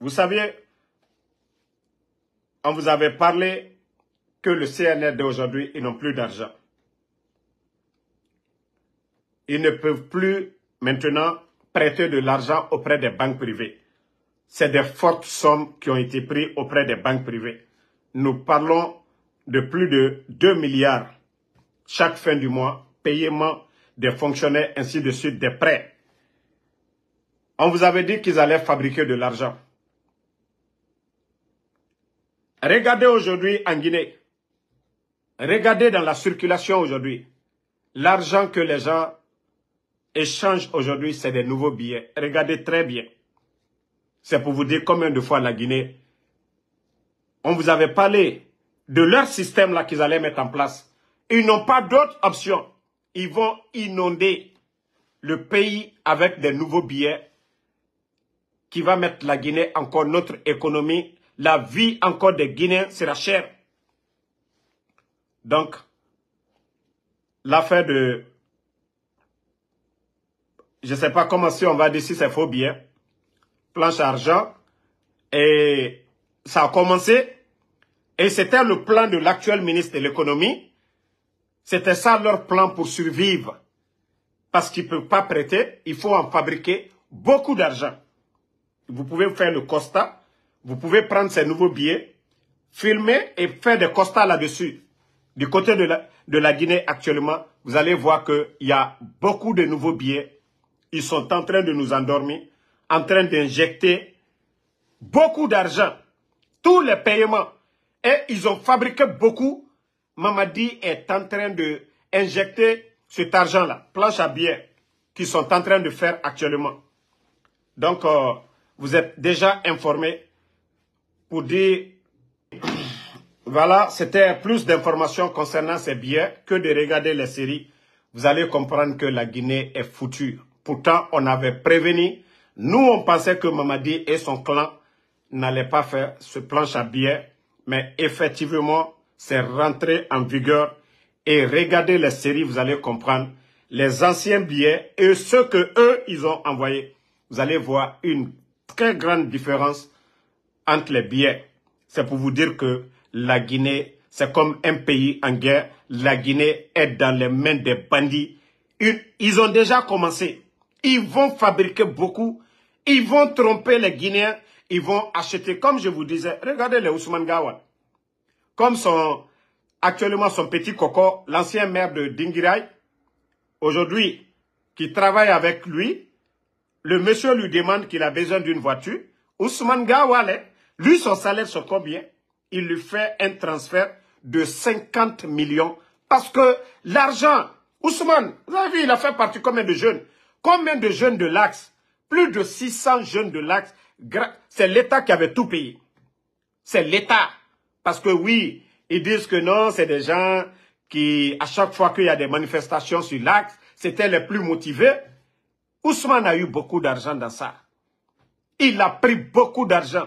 Vous savez, on vous avait parlé que le CNR d'aujourd'hui, ils n'ont plus d'argent. Ils ne peuvent plus maintenant prêter de l'argent auprès des banques privées. C'est des fortes sommes qui ont été prises auprès des banques privées. Nous parlons de plus de 2 milliards chaque fin du mois, paiement des fonctionnaires, ainsi de suite, des prêts. On vous avait dit qu'ils allaient fabriquer de l'argent. Regardez aujourd'hui en Guinée. Regardez dans la circulation aujourd'hui. L'argent que les gens échangent aujourd'hui, c'est des nouveaux billets. Regardez très bien. C'est pour vous dire combien de fois la Guinée, on vous avait parlé de leur système là qu'ils allaient mettre en place. Ils n'ont pas d'autre option. Ils vont inonder le pays avec des nouveaux billets qui va mettre la Guinée encore notre économie la vie encore des Guinéens sera chère. Donc, l'affaire de... Je ne sais pas comment si on va dire si c'est faux bien. Planche argent. Et ça a commencé. Et c'était le plan de l'actuel ministre de l'économie. C'était ça leur plan pour survivre. Parce qu'ils ne peuvent pas prêter. Il faut en fabriquer beaucoup d'argent. Vous pouvez faire le constat vous pouvez prendre ces nouveaux billets, filmer et faire des constats là-dessus. Du côté de la, Guinée actuellement, vous allez voir qu'il y a beaucoup de nouveaux billets. Ils sont en train de nous endormir, en train d'injecter beaucoup d'argent, tous les paiements. Et ils ont fabriqué beaucoup. Mamadi est en train d'injecter cet argent-là, planche à billets, qu'ils sont en train de faire actuellement. Donc, euh, vous êtes déjà informés pour dire, voilà, c'était plus d'informations concernant ces billets que de regarder les séries. Vous allez comprendre que la Guinée est foutue. Pourtant, on avait prévenu. Nous, on pensait que Mamadi et son clan n'allaient pas faire ce planche à billets. Mais effectivement, c'est rentré en vigueur. Et regardez les séries, vous allez comprendre les anciens billets et ceux que eux, ils ont envoyés. Vous allez voir une très grande différence entre les billets, C'est pour vous dire que la Guinée, c'est comme un pays en guerre. La Guinée est dans les mains des bandits. Ils ont déjà commencé. Ils vont fabriquer beaucoup. Ils vont tromper les Guinéens. Ils vont acheter, comme je vous disais, regardez les Ousmane Gawal. Comme son, actuellement son petit coco, l'ancien maire de Dingirai, aujourd'hui, qui travaille avec lui, le monsieur lui demande qu'il a besoin d'une voiture. Ousmane Gawale, lui, son salaire, c'est combien Il lui fait un transfert de 50 millions parce que l'argent, Ousmane, vous avez vu, il a fait partie combien de jeunes Combien de jeunes de l'Axe Plus de 600 jeunes de l'Axe. C'est l'État qui avait tout payé. C'est l'État. Parce que oui, ils disent que non, c'est des gens qui, à chaque fois qu'il y a des manifestations sur l'Axe, c'était les plus motivés. Ousmane a eu beaucoup d'argent dans ça. Il a pris beaucoup d'argent.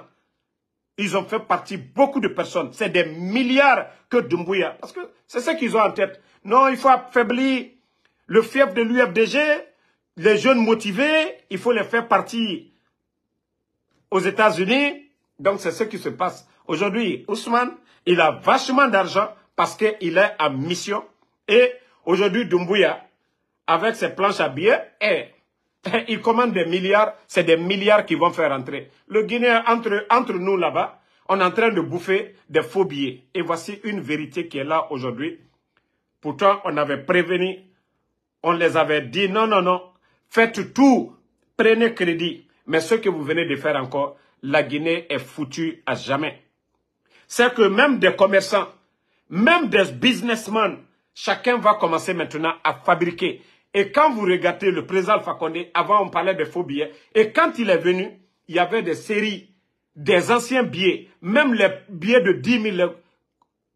Ils ont fait partie beaucoup de personnes. C'est des milliards que Dumbuya... Parce que c'est ce qu'ils ont en tête. Non, il faut affaiblir le fief de l'UFDG, les jeunes motivés, il faut les faire partir aux États-Unis. Donc, c'est ce qui se passe. Aujourd'hui, Ousmane, il a vachement d'argent parce qu'il est en mission. Et aujourd'hui, Dumbuya, avec ses planches à billets, est eh, Ils commandent des milliards, c'est des milliards qui vont faire entrer. Le Guinée, entre, entre nous là-bas, on est en train de bouffer des faux billets. Et voici une vérité qui est là aujourd'hui. Pourtant, on avait prévenu, on les avait dit, non, non, non, faites tout, prenez crédit. Mais ce que vous venez de faire encore, la Guinée est foutue à jamais. C'est que même des commerçants, même des businessmen, chacun va commencer maintenant à fabriquer. Et quand vous regardez le président Alpha Condé, avant on parlait des faux billets, et quand il est venu, il y avait des séries, des anciens billets, même les billets de 10 000,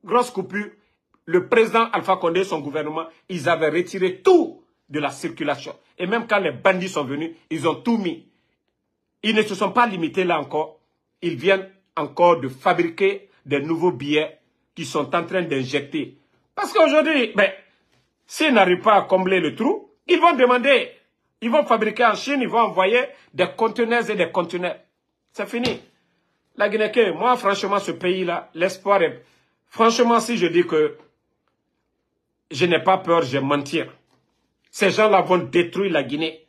grosses coupures, le président Alpha Condé et son gouvernement, ils avaient retiré tout de la circulation. Et même quand les bandits sont venus, ils ont tout mis. Ils ne se sont pas limités là encore. Ils viennent encore de fabriquer des nouveaux billets qui sont en train d'injecter. Parce qu'aujourd'hui, ben, s'ils n'arrivent pas à combler le trou, ils vont demander, ils vont fabriquer en Chine, ils vont envoyer des conteneurs et des conteneurs. C'est fini. La Guinée, moi, franchement, ce pays-là, l'espoir est... Franchement, si je dis que je n'ai pas peur, je mentir. Ces gens-là vont détruire la Guinée.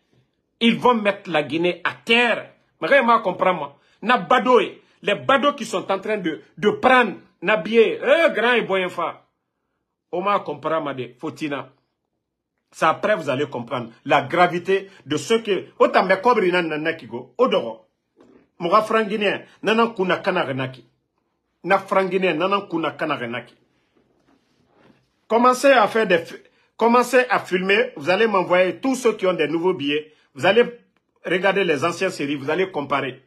Ils vont mettre la Guinée à terre. Mais vraiment, comprends-moi. Nabadoé, les badauds qui sont en train de, de prendre Nabié, eux, eh, grand et boyenfa. Oma comprends-moi de c'est après vous allez comprendre la gravité de ce que autant mes kobri nan nanaki go odoro muga franguinien nanan kuna n'aki. na franguinien nanan kuna n'aki. commencez à faire des commencez à filmer vous allez m'envoyer tous ceux qui ont des nouveaux billets vous allez regarder les anciennes séries vous allez comparer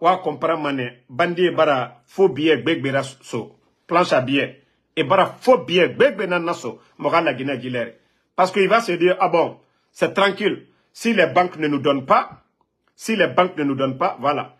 wa comprendre mané bandi bara faux billets, gbegbera so planche à billets et bara faux billets, gbegbe nan naso muga la guinée parce qu'il va se dire, ah bon, c'est tranquille. Si les banques ne nous donnent pas, si les banques ne nous donnent pas, voilà.